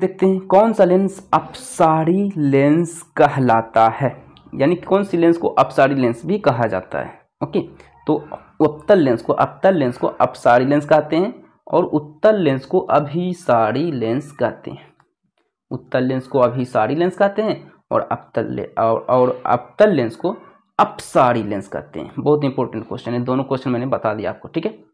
देखते हैं कौन सा लेंस अपसारी लेंस कहलाता है यानी कौन सी लेंस को अपसारी लेंस भी कहा जाता है ओके तो उत्तल लेंस को अपतल लेंस को अपसारी लेंस कहते हैं और उत्तल लेंस को अभिसारी लेंस कहते हैं उत्तल लेंस को अभिसारी लेंस कहते हैं और अपतल ले, और और अपतल लेंस को अपसारी लेंस कहते हैं बहुत इंपॉर्टेंट क्वेश्चन है दोनों क्वेश्चन मैंने बता दिया आपको ठीक है